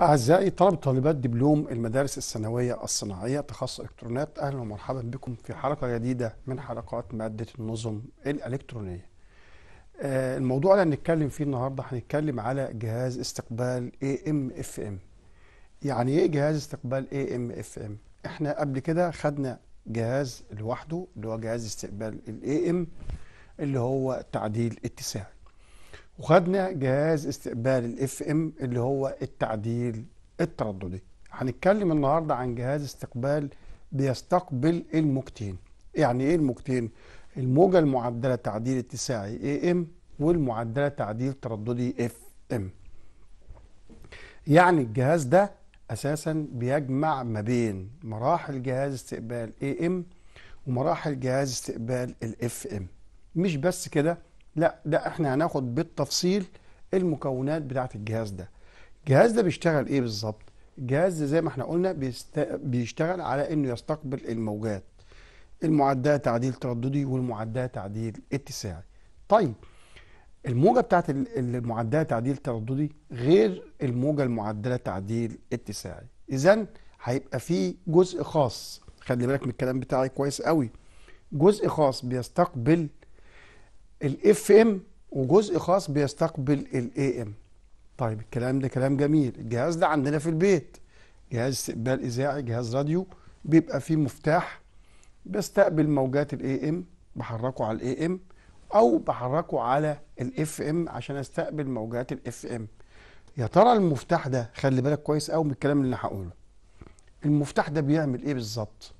أعزائي طلب طالبات دبلوم المدارس الثانوية الصناعية تخصص إلكترونات أهلا ومرحبا بكم في حلقة جديدة من حلقات مادة النظم الإلكترونية آه، الموضوع اللي هنتكلم فيه النهاردة هنتكلم على جهاز استقبال AMFM يعني إيه جهاز استقبال AMFM إحنا قبل كده خدنا جهاز لوحده اللي هو جهاز استقبال AM اللي هو تعديل اتساعي وخدنا جهاز استقبال الاف ام اللي هو التعديل الترددي هنتكلم النهارده عن جهاز استقبال بيستقبل الموجتين يعني ايه الموجتين الموجه المعدله تعديل اتساعي اي ام والمعدله تعديل ترددي اف ام يعني الجهاز ده اساسا بيجمع ما بين مراحل جهاز استقبال اي ام ومراحل جهاز استقبال الاف ام مش بس كده لا ده احنا هناخد بالتفصيل المكونات بتاعه الجهاز ده الجهاز ده بيشتغل ايه بالظبط الجهاز ده زي ما احنا قلنا بيست... بيشتغل على انه يستقبل الموجات المعدات تعديل ترددي والمعدات تعديل اتساعي طيب الموجه بتاعت المعدله تعديل ترددي غير الموجه المعدله تعديل اتساعي اذا هيبقى في جزء خاص خلي بالك من الكلام بتاعي كويس قوي جزء خاص بيستقبل الاف ام وجزء خاص بيستقبل الاي ام طيب الكلام ده كلام جميل الجهاز ده عندنا في البيت جهاز استقبال اذاعي جهاز راديو بيبقى فيه مفتاح بستقبل موجات الاي ام بحركه على الاي ام او بحركه على الاف ام عشان استقبل موجات الاف ام يا ترى المفتاح ده خلي بالك كويس قوي من الكلام اللي هقوله المفتاح ده بيعمل ايه بالظبط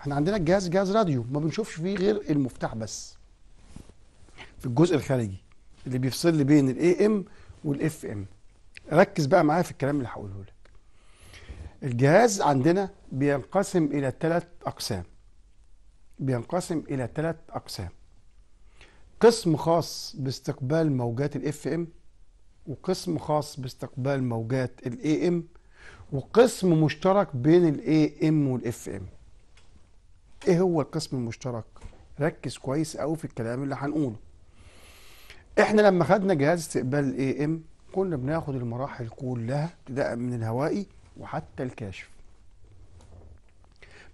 احنا عندنا الجهاز جهاز راديو ما بنشوفش فيه غير المفتاح بس في الجزء الخارجي اللي بيفصل لي بين الاي ام والاف ام ركز بقى معايا في الكلام اللي هقوله لك الجهاز عندنا بينقسم الى ثلاث اقسام بينقسم الى ثلاث اقسام قسم خاص باستقبال موجات الاف ام وقسم خاص باستقبال موجات الاي ام وقسم مشترك بين الاي ام والاف ام ايه هو القسم المشترك ركز كويس قوي في الكلام اللي هنقوله احنا لما خدنا جهاز استقبال الاي ام كنا بناخد المراحل كلها ابتداء من الهوائي وحتى الكاشف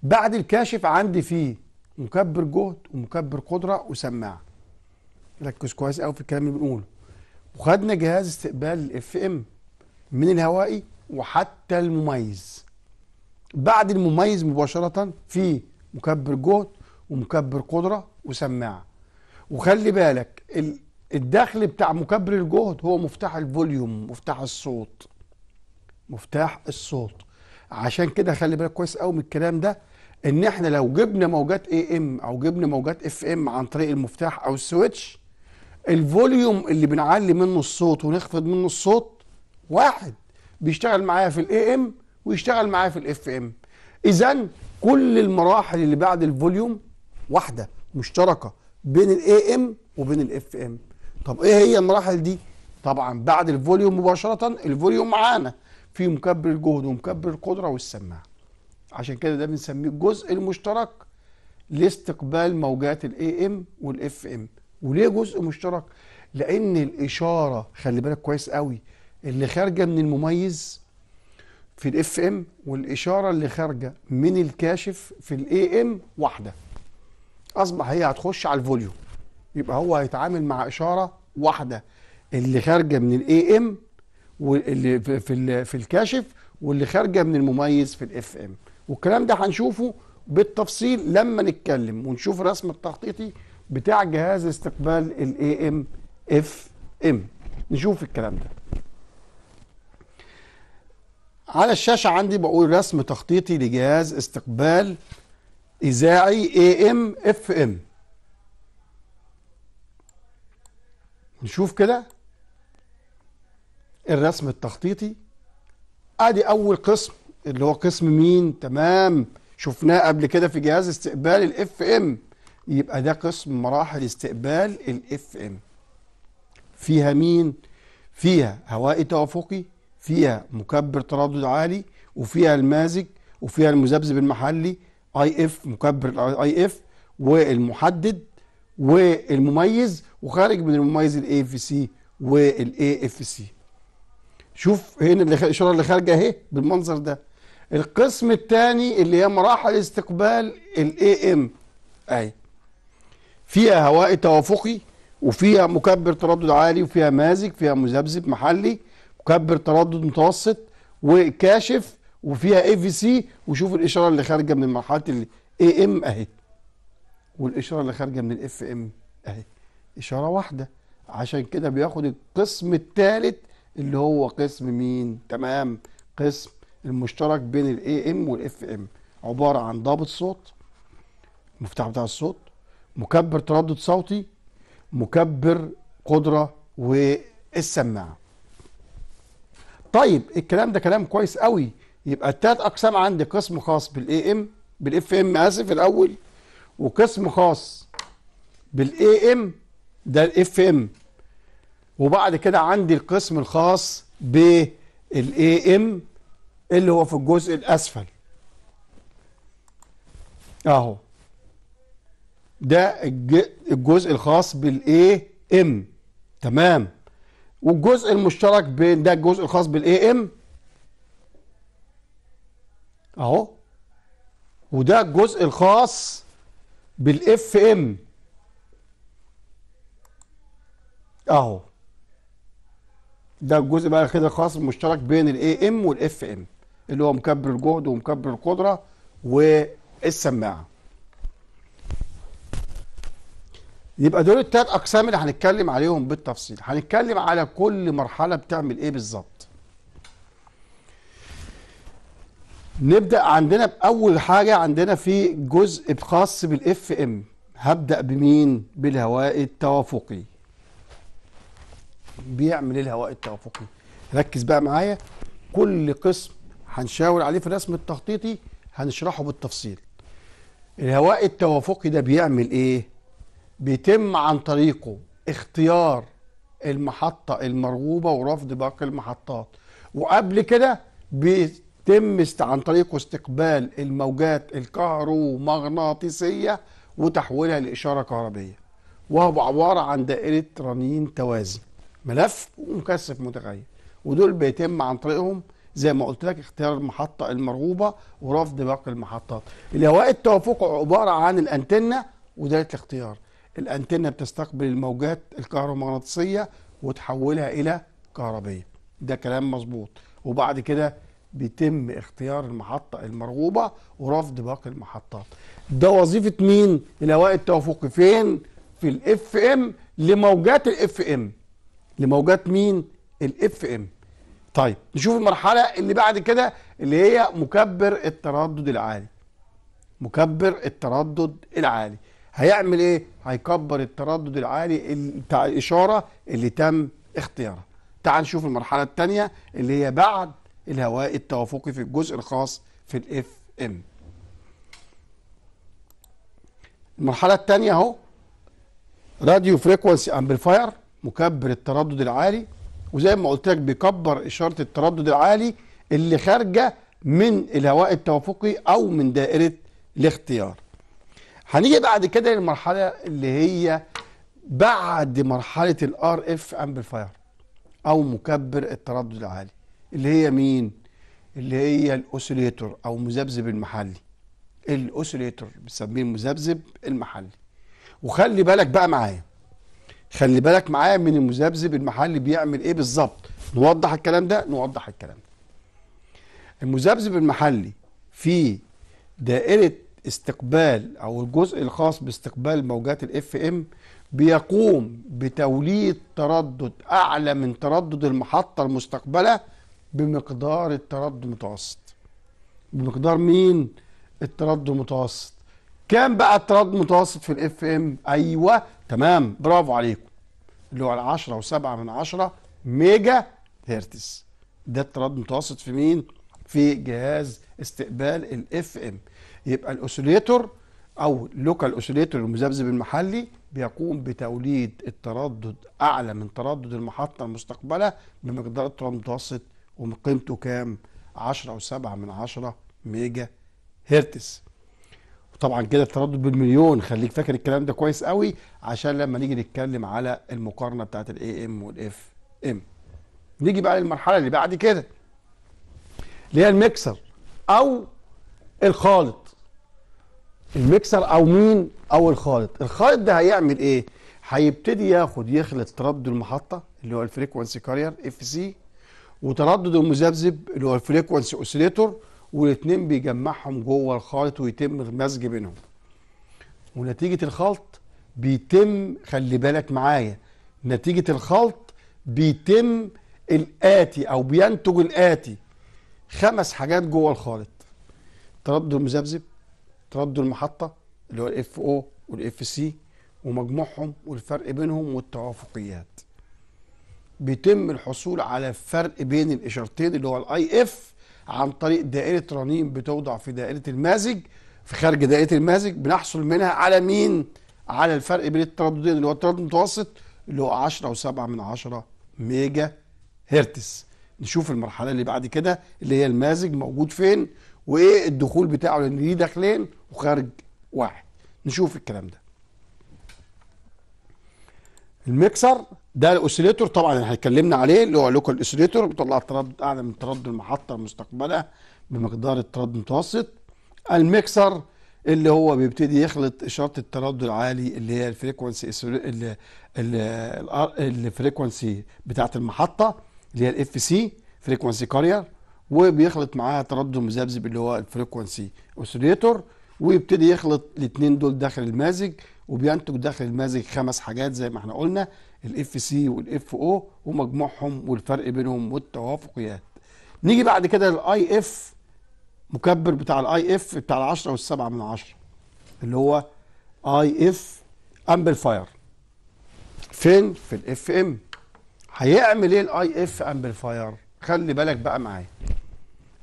بعد الكاشف عندي فيه مكبر جهد ومكبر قدره وسماعه ركز كويس قوي في الكلام اللي بنقوله وخدنا جهاز استقبال الاف ام من الهوائي وحتى المميز بعد المميز مباشره في مكبر جهد ومكبر قدره وسماعه وخلي بالك الدخل بتاع مكبر الجهد هو مفتاح الفوليوم مفتاح الصوت مفتاح الصوت عشان كده خلي بالك كويس قوي من الكلام ده ان احنا لو جبنا موجات اي ام او جبنا موجات اف ام عن طريق المفتاح او السويتش الفوليوم اللي بنعلي منه الصوت ونخفض منه الصوت واحد بيشتغل معايا في الاي ام ويشتغل معايا في الاف ام اذا كل المراحل اللي بعد الفوليوم واحده مشتركه بين الاي ام وبين الاف ام طب ايه هي المراحل دي طبعا بعد الفوليوم مباشره الفوليوم معانا في مكبر الجهد ومكبر القدره والسماعه عشان كده ده بنسميه الجزء المشترك لاستقبال موجات الاي ام والاف ام وليه جزء مشترك لان الاشاره خلي بالك كويس قوي اللي خارجه من المميز في الاف ام والاشاره اللي خارجه من الكاشف في الاي ام واحده اصبح هي هتخش على الفوليوم يبقى هو هيتعامل مع اشاره واحده اللي خارجه من الاي ام واللي في في, الكاشف واللي خارجه من المميز في الاف ام والكلام ده هنشوفه بالتفصيل لما نتكلم ونشوف الرسم التخطيطي بتاع جهاز استقبال الاي ام اف ام نشوف الكلام ده على الشاشه عندي بقول رسم تخطيطي لجهاز استقبال اذاعي اي ام اف ام نشوف كده الرسم التخطيطي ادي اول قسم اللي هو قسم مين تمام شفناه قبل كده في جهاز استقبال الاف ام يبقى ده قسم مراحل استقبال الاف ام فيها مين فيها هوائي توافقي فيها مكبر تردد عالي وفيها المازج وفيها المذبذب المحلي اي اف مكبر اي اف والمحدد والمميز وخارج من المميز الاي اف سي والاي اف سي شوف هنا الاشاره اللي خارجه اهي بالمنظر ده القسم الثاني اللي هي مراحل استقبال الاي ام اهي فيها هواء توافقي وفيها مكبر تردد عالي وفيها مازج فيها مذبذب محلي مكبر تردد متوسط وكاشف وفيها اي في سي وشوف الاشاره اللي خارجه من مرحله الاي ام اهي والاشاره اللي خارجه من الاف ام اهي اشاره واحده عشان كده بياخد القسم الثالث اللي هو قسم مين تمام قسم المشترك بين الاي ام والاف ام عباره عن ضابط صوت مفتاح بتاع الصوت مكبر تردد صوتي مكبر قدره والسماعه طيب الكلام ده كلام كويس قوي يبقى التلات اقسام عندي قسم خاص بالاي ام بالاف ام اسف الاول وقسم خاص بالاي ام ده الاف ام وبعد كده عندي القسم الخاص بالاي ام اللي هو في الجزء الاسفل اهو ده الجزء الخاص بالاي ام تمام والجزء المشترك بين ده الجزء الخاص بالاي ام اهو وده الجزء الخاص بالاف ام اهو ده الجزء بقى كده الخاص المشترك بين الاي ام والاف ام اللي هو مكبر الجهد ومكبر القدره والسماعه يبقى دول التلات اقسام اللي هنتكلم عليهم بالتفصيل هنتكلم على كل مرحله بتعمل ايه بالظبط نبدا عندنا باول حاجه عندنا في جزء خاص بالاف ام هبدا بمين بالهواء التوافقي بيعمل إيه الهواء التوافقي ركز بقى معايا كل قسم هنشاور عليه في الرسم التخطيطي هنشرحه بالتفصيل الهواء التوافقي ده بيعمل ايه بيتم عن طريقه اختيار المحطه المرغوبه ورفض باقي المحطات وقبل كده تم عن طريقه استقبال الموجات الكهرومغناطيسية وتحويلها لإشارة كهربية وهو عبارة عن دائرة رنين توازي ملف ومكثف متغير ودول بيتم عن طريقهم زي ما قلت لك اختيار المحطة المرغوبة ورفض باقي المحطات الهواء التوافق عبارة عن الأنتنة ودائرة الاختيار الأنتنة بتستقبل الموجات الكهرومغناطيسية وتحولها إلى كهربية ده كلام مظبوط وبعد كده بيتم اختيار المحطة المرغوبة ورفض باقي المحطات ده وظيفة مين الهواء التوافقي فين في الاف ام لموجات الاف ام لموجات مين الاف ام طيب نشوف المرحلة اللي بعد كده اللي هي مكبر التردد العالي مكبر التردد العالي هيعمل ايه هيكبر التردد العالي بتاع الاشارة اللي تم اختيارها تعال نشوف المرحلة الثانية اللي هي بعد الهواء التوافقي في الجزء الخاص في الاف ام المرحله الثانيه اهو راديو فريكوانسي امبليفاير مكبر التردد العالي وزي ما قلت لك بيكبر اشاره التردد العالي اللي خارجه من الهواء التوافقي او من دائره الاختيار هنيجي بعد كده للمرحله اللي هي بعد مرحله الار اف امبليفاير او مكبر التردد العالي اللي هي مين اللي هي الأوسيليتور أو مذبذب المحلي الأوسيليتور بنسميه المذبذب المحلي وخلي بالك بقى معايا خلي بالك معايا من المذبذب المحلي بيعمل ايه بالظبط نوضح الكلام ده نوضح الكلام ده المذبذب المحلي في دائرة استقبال او الجزء الخاص باستقبال موجات الاف ام بيقوم بتوليد تردد اعلى من تردد المحطة المستقبلة بمقدار التردد المتوسط بمقدار مين التردد المتوسط كام بقى التردد المتوسط في الاف ام ايوه تمام برافو عليكم اللي هو 10 و7 من 10 ميجا هرتز ده التردد المتوسط في مين في جهاز استقبال الاف ام يبقى الاوسيليتور او لوكال اوسيليتور المذبذب المحلي بيقوم بتوليد التردد اعلى من تردد المحطه المستقبله بمقدار التردد المتوسط وقيمته كام؟ 10 أو 7 من 10 ميجا هرتز وطبعا كده التردد بالمليون خليك فاكر الكلام ده كويس قوي عشان لما نيجي نتكلم على المقارنة بتاعت الاي ام والاف ام نيجي بقى للمرحلة اللي بعد كده اللي هي الميكسر او الخالط الميكسر او مين او الخالط الخالط ده هيعمل ايه هيبتدي ياخد يخلط تردد المحطة اللي هو الفريكوانسي كارير اف سي وتردد المذبذب اللي هو الفريكونسي اوسيليتور والاثنين بيجمعهم جوه الخالط ويتم المزج بينهم ونتيجه الخلط بيتم خلي بالك معايا نتيجه الخلط بيتم الاتي او بينتج الاتي خمس حاجات جوه الخالط تردد المذبذب تردد المحطه اللي هو الاف او والاف سي ومجموعهم والفرق بينهم والتوافقيات بيتم الحصول على فرق بين الاشارتين اللي هو الاي اف عن طريق دائره رنين بتوضع في دائره المازج في خارج دائره المازج بنحصل منها على مين على الفرق بين الترددين اللي هو التردد المتوسط اللي هو 10 و7 من 10 ميجا هرتز نشوف المرحله اللي بعد كده اللي هي المازج موجود فين وايه الدخول بتاعه لان ليه داخلين وخارج واحد نشوف الكلام ده الميكسر ده الاوسيليتور طبعا احنا اتكلمنا عليه اللي هو لوكال اوسيليتور بيطلع تردد اعلى من تردد المحطه المستقبله بمقدار التردد المتوسط الميكسر اللي هو بيبتدي يخلط اشاره التردد العالي اللي هي الفريكونسي الفريكونسي بتاعه المحطه اللي هي الاف سي فريكونسي كارير وبيخلط معاها تردد مذبذب اللي هو الفريكونسي اوسيليتور ويبتدي يخلط الاثنين دول داخل المازج وبينتج داخل المازج خمس حاجات زي ما احنا قلنا الاف سي والاف او ومجموعهم والفرق بينهم والتوافقيات يعني. نيجي بعد كده للاي اف مكبر بتاع الاي اف بتاع ال10 وال7 من عشرة اللي هو اي اف امبلفاير فين في الاف ام هيعمل ايه الاي اف امبلفاير خلي بالك بقى معايا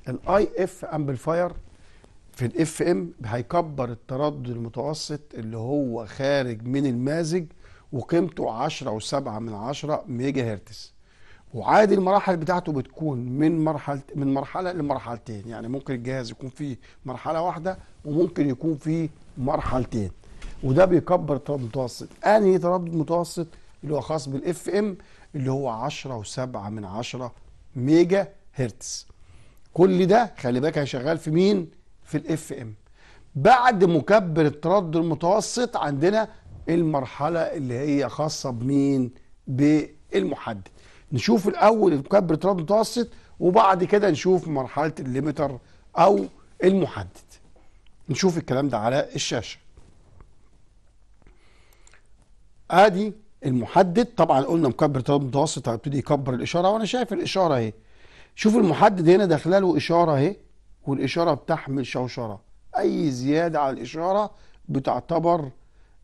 الاي اف امبلفاير في الاف ام هيكبر التردد المتوسط اللي هو خارج من المازج وقيمته عشرة وسبعة من عشرة ميجا هرتز وعادي المراحل بتاعته بتكون من مرحله من مرحله لمرحلتين يعني ممكن الجهاز يكون فيه مرحله واحده وممكن يكون فيه مرحلتين وده بيكبر تردد متوسط انهي تردد متوسط اللي هو خاص بالاف ام اللي هو عشرة وسبعة من عشرة ميجا هرتز كل ده خلي بالك هيشغال في مين في الاف ام بعد مكبر التردد المتوسط عندنا المرحله اللي هي خاصه بمين بالمحدد نشوف الاول المكبر تردد متوسط وبعد كده نشوف مرحله الليمتر او المحدد نشوف الكلام ده على الشاشه ادي المحدد طبعا قلنا مكبر تردد متوسط هيبتدي يكبر الاشاره وانا شايف الاشاره اهي شوف المحدد هنا داخله له اشاره اهي والاشاره بتحمل شوشره اي زياده على الاشاره بتعتبر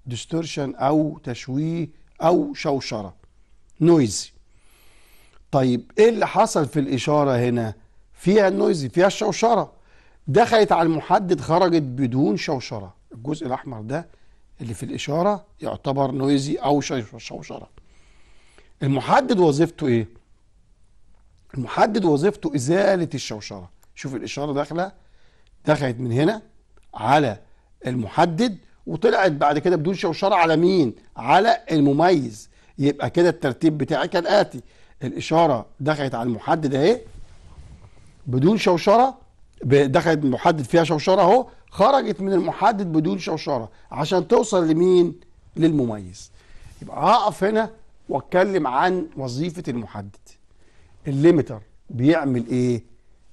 ديستورشن او تشويه او شوشره نويزي طيب ايه اللي حصل في الاشاره هنا فيها النويزي فيها الشوشره دخلت على المحدد خرجت بدون شوشره الجزء الاحمر ده اللي في الاشاره يعتبر نويزي او شوشره المحدد وظيفته ايه المحدد وظيفته ازاله الشوشره شوف الاشاره داخله دخلت من هنا على المحدد وطلعت بعد كده بدون شوشره على مين؟ على المميز يبقى كده الترتيب بتاعي كالاتي الاشاره دخلت على المحدد اهي بدون شوشره دخلت المحدد فيها شوشره اهو خرجت من المحدد بدون شوشره عشان توصل لمين؟ للمميز يبقى هقف هنا واتكلم عن وظيفه المحدد الليمتر بيعمل ايه؟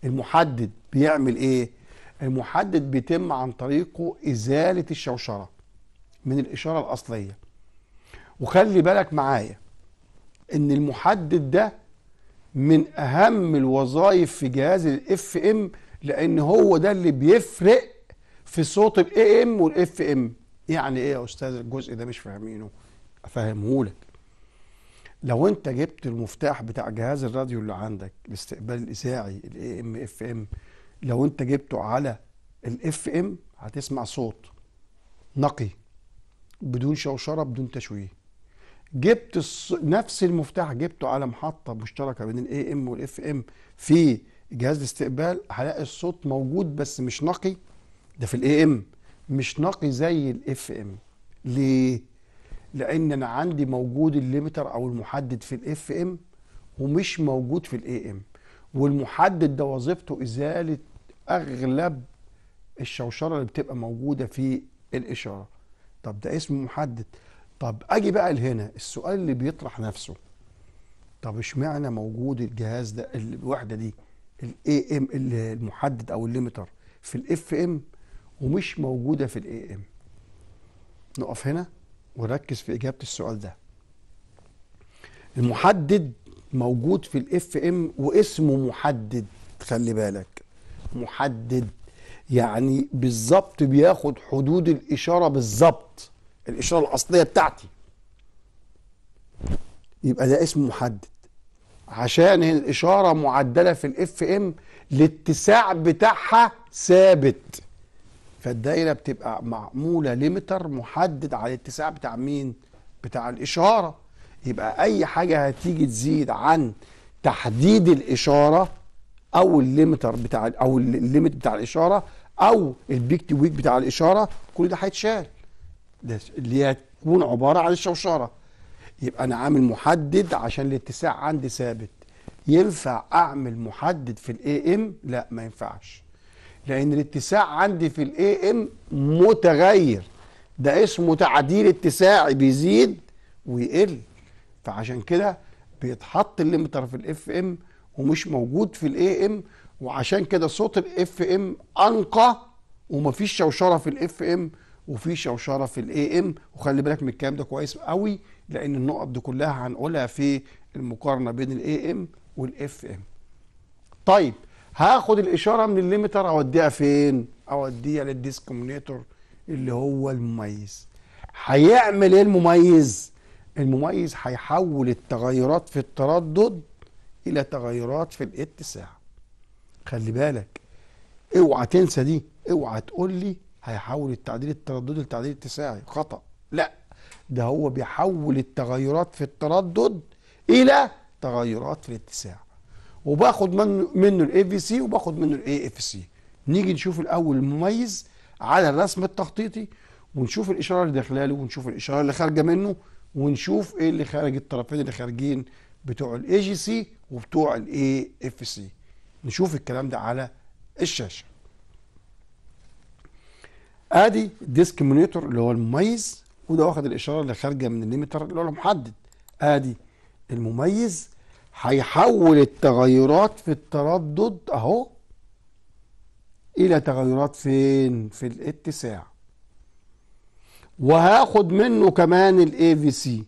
المحدد بيعمل ايه؟ المحدد بيتم عن طريقه ازاله الشوشره من الاشاره الاصليه وخلي بالك معايا ان المحدد ده من اهم الوظائف في جهاز الاف ام لان هو ده اللي بيفرق في صوت الاي ام والاف ام يعني ايه يا استاذ الجزء ده مش فاهمينه افهمهولك لو انت جبت المفتاح بتاع جهاز الراديو اللي عندك الاستقبال الاذاعي الاي ام اف ام لو انت جبته على الاف ام هتسمع صوت نقي بدون شوشره بدون تشويه جبت الص... نفس المفتاح جبته على محطه مشتركه بين الاي ام والاف ام في جهاز الاستقبال هلاقي الصوت موجود بس مش نقي ده في الاي ام مش نقي زي الاف ام ليه لان انا عندي موجود الليمتر او المحدد في الاف ام ومش موجود في الاي ام والمحدد ده وظيفته ازاله اغلب الشوشره اللي بتبقى موجوده في الاشاره طب ده اسم محدد طب اجي بقى لهنا السؤال اللي بيطرح نفسه طب اشمعنى موجود الجهاز ده الوحده دي الاي ام المحدد او الليمتر في الاف ام ومش موجوده في الاي ام نقف هنا ونركز في اجابه السؤال ده المحدد موجود في الاف ام واسمه محدد خلي بالك محدد يعني بالظبط بياخد حدود الإشارة بالظبط الإشارة الأصلية بتاعتي يبقى ده اسم محدد عشان الإشارة معدلة في الاف ام الاتساع بتاعها ثابت فالدايرة بتبقى معمولة ليمتر محدد على الاتساع بتاع مين؟ بتاع الإشارة يبقى أي حاجة هتيجي تزيد عن تحديد الإشارة او الليمتر بتاع او الليمت بتاع الاشاره او البيك تو ويك بتاع الاشاره كل ده هيتشال ده اللي هتكون عباره عن الشوشره يبقى انا عامل محدد عشان الاتساع عندي ثابت ينفع اعمل محدد في الاي ام لا ما ينفعش لان الاتساع عندي في الاي ام متغير ده اسمه تعديل اتساعي بيزيد ويقل فعشان كده بيتحط الليمتر في الاف ام ومش موجود في الاي ام وعشان كده صوت الاف ام انقى ومفيش شوشره في الاف ام وفي شوشره في الاي ام وخلي بالك من الكلام ده كويس قوي لان النقط دي كلها هنقولها في المقارنه بين الاي ام والاف ام طيب هاخد الاشاره من الليمتر اوديها فين اوديها للديسكومنيتور اللي هو المميز هيعمل ايه المميز المميز هيحول التغيرات في التردد الى تغيرات في الاتساع خلي بالك اوعى تنسى دي اوعى تقول لي هيحول التعديل الترددي لتعديل اتساعي خطا لا ده هو بيحول التغيرات في التردد الى تغيرات في الاتساع وباخد منه منه الاي في سي وباخد منه الاي اف سي نيجي نشوف الاول المميز على الرسم التخطيطي ونشوف الاشاره اللي داخله له ونشوف الاشاره اللي خارجه منه ونشوف ايه اللي خارج الطرفين اللي خارجين بتوع الاي جي سي وبتوع الاي اف سي نشوف الكلام ده على الشاشه ادي الديسك مونيتور اللي هو المميز وده واخد الاشاره اللي خارجه من الليمتر اللي هو المحدد ادي المميز هيحول التغيرات في التردد اهو الى تغيرات فين في الاتساع وهاخد منه كمان الاي في سي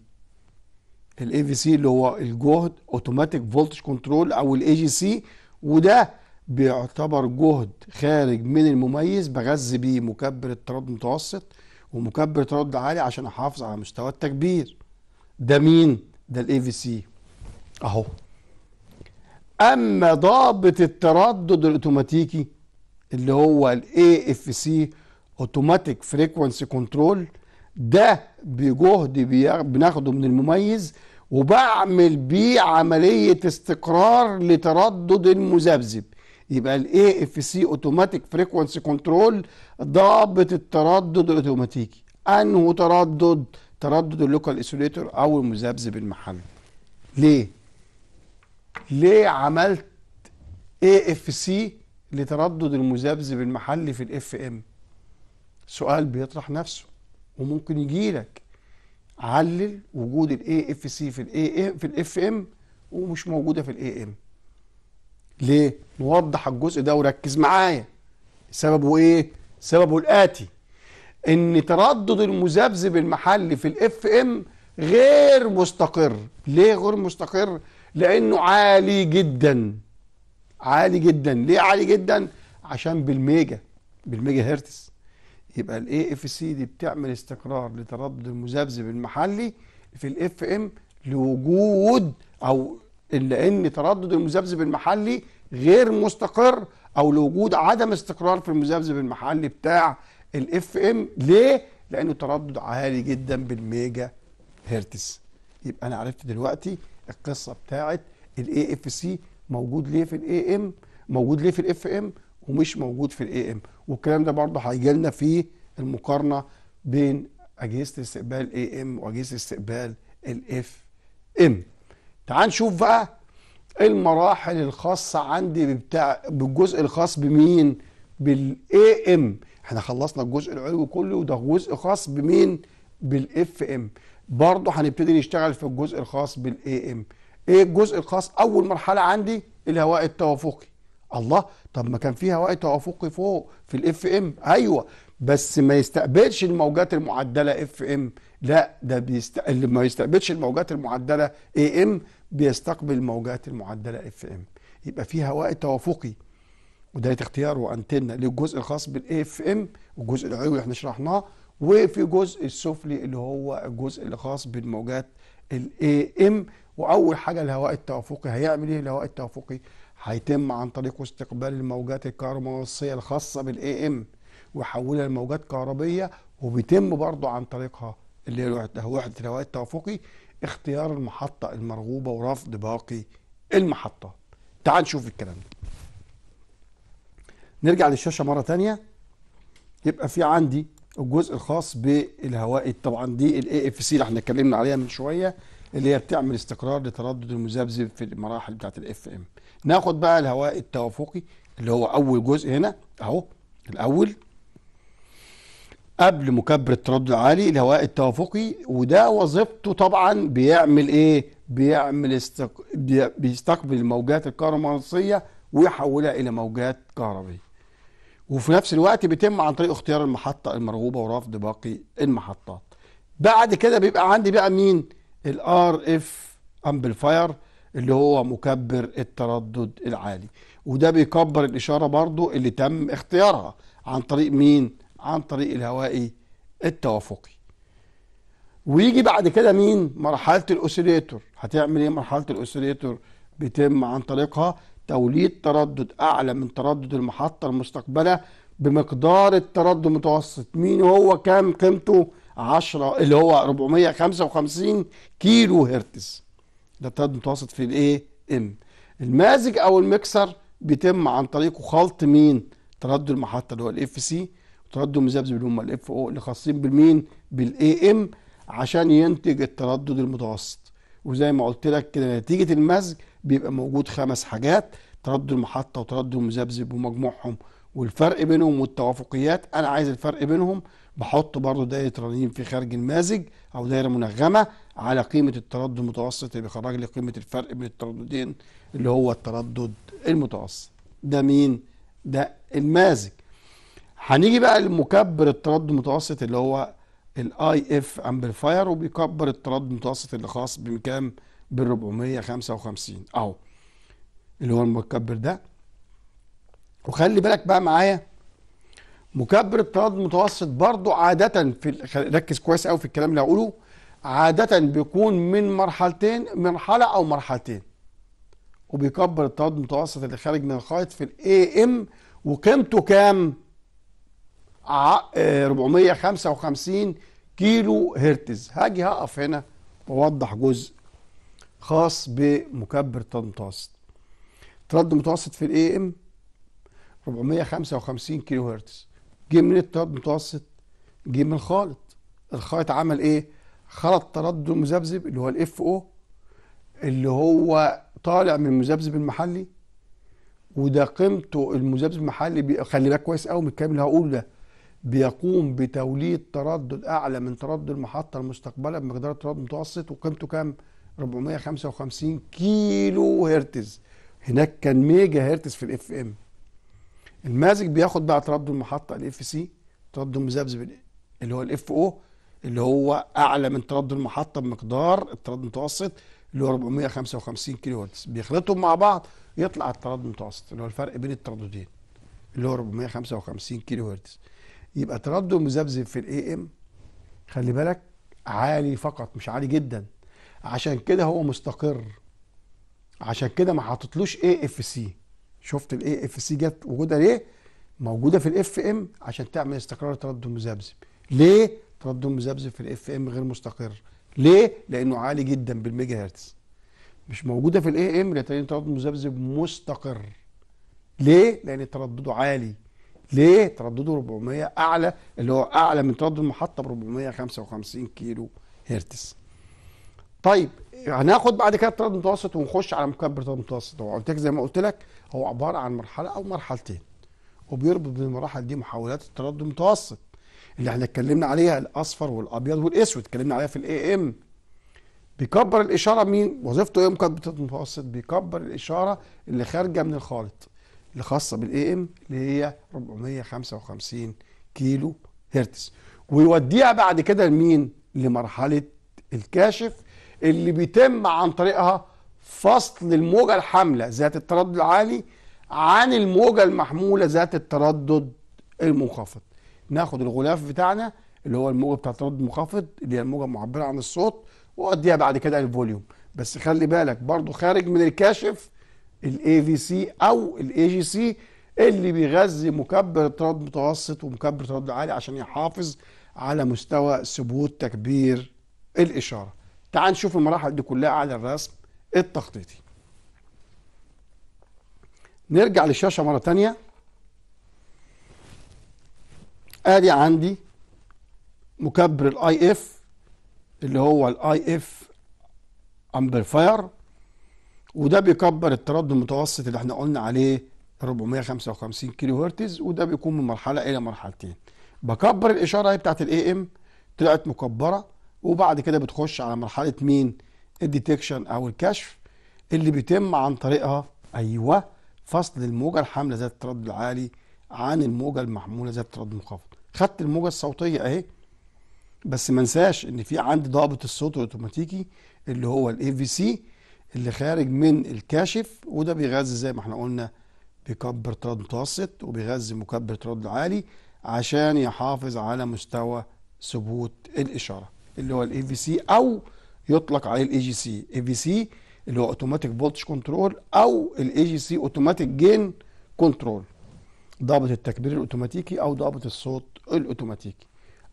الاي في سي اللي هو الجهد اوتوماتيك فولتج كنترول او الاي جي سي وده بيعتبر جهد خارج من المميز بغذي بيه مكبر التردد متوسط ومكبر التردد عالي عشان احافظ على مستوى التكبير ده مين ده الاي في سي اهو اما ضابط التردد الاوتوماتيكي اللي هو الاي اف سي اوتوماتيك فريكوانسي كنترول ده بجهد بناخده من المميز وبعمل بيه عملية استقرار لتردد المذبذب يبقى الاي اف سي اوتوماتيك فريكونسي كنترول ضابط التردد الاوتوماتيكي انه تردد تردد اللوكال اسوليتور او المذبذب المحلي ليه ليه عملت اي اف سي لتردد المذبذب المحلي في الاف ام سؤال بيطرح نفسه وممكن يجي لك علل وجود الاي اف سي في الاي في الاف ام ومش موجوده في الاي ام ليه نوضح الجزء ده وركز معايا سببه ايه سببه الاتي ان تردد المذبذب المحلي في الاف ام غير مستقر ليه غير مستقر لانه عالي جدا عالي جدا ليه عالي جدا عشان بالميجا بالميجا هرتز يبقى الاي اف سي دي بتعمل استقرار لتردد المذبذب المحلي في الاف ام لوجود او لان تردد المذبذب المحلي غير مستقر او لوجود عدم استقرار في المذبذب المحلي بتاع الاف ام ليه؟ لانه تردد عالي جدا بالميجا هرتز يبقى انا عرفت دلوقتي القصه بتاعت الاي اف سي موجود ليه في الاي ام موجود ليه في الاف ام ومش موجود في الاي ام والكلام ده برضه هيجي لنا في المقارنه بين اجهزه استقبال اي ام واجهزه استقبال الاف ام تعال نشوف بقى المراحل الخاصه عندي بتاع بالجزء الخاص بمين بالاي ام احنا خلصنا الجزء العلوي كله وده جزء خاص بمين بالاف ام برضه هنبتدي نشتغل في الجزء الخاص بالاي ام ايه الجزء الخاص اول مرحله عندي الهواء التوافقي الله طب ما كان فيها وقت افقي فوق في الاف ام ايوه بس ما يستقبلش الموجات المعدله اف ام لا ده بيست... اللي ما يستقبلش الموجات المعدله اي ام بيستقبل الموجات المعدله اف ام يبقى فيها وقت توافقي وده اختياره انتنا للجزء الخاص بالاف ام والجزء العلوي اللي احنا شرحناه وفي جزء السفلي اللي هو الجزء الخاص بالموجات الاي ام واول حاجه الهواء التوافقي هيعمل ايه الهواء التوافقي هيتم عن طريقه استقبال الموجات الكهرومغناطيسيه الخاصه بالاي ام ويحولها لموجات كهربيه وبيتم برضه عن طريقها اللي هي وحده الهواء التوافقي اختيار المحطه المرغوبه ورفض باقي المحطات. تعال نشوف الكلام ده. نرجع للشاشه مره ثانيه يبقى في عندي الجزء الخاص بالهواء طبعا دي الاي اف سي اللي احنا اتكلمنا عليها من شويه اللي هي بتعمل استقرار لتردد المذبذب في المراحل بتاعت الاف ام ناخد بقى الهواء التوافقي اللي هو اول جزء هنا اهو الاول قبل مكبر التردد العالي الهواء التوافقي وده وظيفته طبعا بيعمل ايه بيعمل استق... بيستقبل الموجات الكهرومغناطيسيه ويحولها الى موجات كهربيه وفي نفس الوقت بيتم عن طريق اختيار المحطه المرغوبه ورفض باقي المحطات بعد كده بيبقى عندي بقى مين الار اف امبليفاير اللي هو مكبر التردد العالي وده بيكبر الاشاره برضو اللي تم اختيارها عن طريق مين عن طريق الهوائي التوافقي ويجي بعد كده مين مرحله الاوسيليتور هتعمل ايه مرحله الاوسيليتور بيتم عن طريقها توليد تردد اعلى من تردد المحطه المستقبله بمقدار التردد المتوسط مين هو كام قيمته 10 اللي هو 455 كيلو هرتز ده التردد المتوسط في الايه ام المازج او المكسر بيتم عن طريقه خلط مين تردد المحطه اللي هو الاف سي وتردد المذبذب اللي هم الاف او اللي خاصين بالمين بالاي ام عشان ينتج التردد المتوسط وزي ما قلت لك كده نتيجه المزج بيبقى موجود خمس حاجات تردد المحطه وتردد المذبذب ومجموعهم والفرق بينهم والتوافقيات انا عايز الفرق بينهم بحط برضو دايره رنين في خارج المازج او دايره منغمه على قيمه التردد المتوسط اللي بيخرج لي قيمه الفرق بين الترددين اللي هو التردد المتوسط ده مين ده المازج هنيجي بقى لمكبر التردد المتوسط اللي هو الاي اف امبليفاير وبيكبر التردد المتوسط اللي خاص بكام بال 455 اهو اللي هو المكبر ده وخلي بالك بقى معايا مكبر التردد المتوسط برضو عادة في ركز كويس قوي في الكلام اللي هقوله عادة بيكون من مرحلتين مرحلة أو مرحلتين وبيكبر التردد المتوسط اللي خارج من الخيط في الاي ام وقيمته كام؟ 455 آه، كيلو هرتز هاجي هقف هنا واوضح جزء خاص بمكبر التردد المتوسط التردد المتوسط في الاي ام 455 كيلو هرتز جه من التردد المتوسط جه من الخالط الخالط عمل ايه خلط تردد مذبذب اللي هو الاف او اللي هو طالع من المذبذب المحلي وده قيمته المذبذب المحلي بي... خلي بالك كويس قوي من الكلام اللي هقوله ده بيقوم بتوليد تردد اعلى من تردد المحطه المستقبله بمقدار التردد المتوسط وقيمته كام 455 كيلو هرتز هناك كان ميجا هرتز في الاف ام المازج بياخد بقى تردد المحطه الاف سي تردد مذبذب اللي هو الاف او اللي هو اعلى من تردد المحطه بمقدار التردد المتوسط اللي هو 455 كيلو هرتز بيخلطهم مع بعض يطلع التردد المتوسط اللي هو الفرق بين الترددين اللي هو 455 كيلو هرتز يبقى تردد مذبذب في الاي ام خلي بالك عالي فقط مش عالي جدا عشان كده هو مستقر عشان كده ما حاططلوش اي اف سي شفت الاي اف سي جت وجودها ليه؟ موجوده في الاف ام عشان تعمل استقرار تردد مذبذب. ليه؟ تردد مذبذب في الاف ام غير مستقر. ليه؟ لانه عالي جدا بالميجا هرتز. مش موجوده في الاي ام لان تردد مذبذب مستقر. ليه؟ لان تردده عالي. ليه؟ تردده 400 اعلى اللي هو اعلى من تردد المحطه ب 455 كيلو هرتز. طيب هناخد بعد كده التردد المتوسط ونخش على مكبر التردد المتوسط هو قلت لك زي ما قلت لك هو عباره عن مرحله او مرحلتين وبيربط بين المراحل دي محاولات التردد المتوسط اللي احنا اتكلمنا عليها الاصفر والابيض والاسود اتكلمنا عليها في الاي ام بيكبر الاشاره مين وظيفته ايه مكبر المتوسط بيكبر الاشاره اللي خارجه من الخالط اللي خاصه بالاي ام اللي هي 455 كيلو هرتز ويوديها بعد كده لمين لمرحله الكاشف اللي بيتم عن طريقها فصل الموجة الحاملة ذات التردد العالي عن الموجة المحمولة ذات التردد المنخفض ناخد الغلاف بتاعنا اللي هو الموجة بتاع التردد المنخفض اللي هي الموجة المعبرة عن الصوت وأديها بعد كده الفوليوم بس خلي بالك برضو خارج من الكاشف الاي في سي او الاي جي سي اللي بيغذي مكبر التردد متوسط ومكبر التردد عالي عشان يحافظ على مستوى ثبوت تكبير الاشاره تعال نشوف المراحل دي كلها على الرسم التخطيطي نرجع للشاشة مرة تانية ادي عندي مكبر الاي اف اللي هو الاي اف امبليفاير وده بيكبر التردد المتوسط اللي احنا قلنا عليه 455 كيلو هرتز وده بيكون من مرحله الى مرحلتين بكبر الاشاره اهي بتاعت الاي ام طلعت مكبره وبعد كده بتخش على مرحله مين الديتكشن او الكشف اللي بيتم عن طريقها ايوه فصل الموجه الحامله ذات التردد العالي عن الموجه المحموله ذات التردد المنخفض خدت الموجه الصوتيه اهي بس ما انساش ان في عندي ضابط الصوت الاوتوماتيكي اللي هو الاي في سي اللي خارج من الكاشف وده بيغذي زي ما احنا قلنا بيكبر تردد متوسط وبيغذي مكبر تردد عالي عشان يحافظ على مستوى ثبوت الاشاره اللي هو الاي في سي او يطلق عليه الاي جي سي اي في سي اللي هو اوتوماتيك فولتج كنترول او الاي جي سي اوتوماتيك جين كنترول ضابط التكبير الاوتوماتيكي او ضابط الصوت الاوتوماتيكي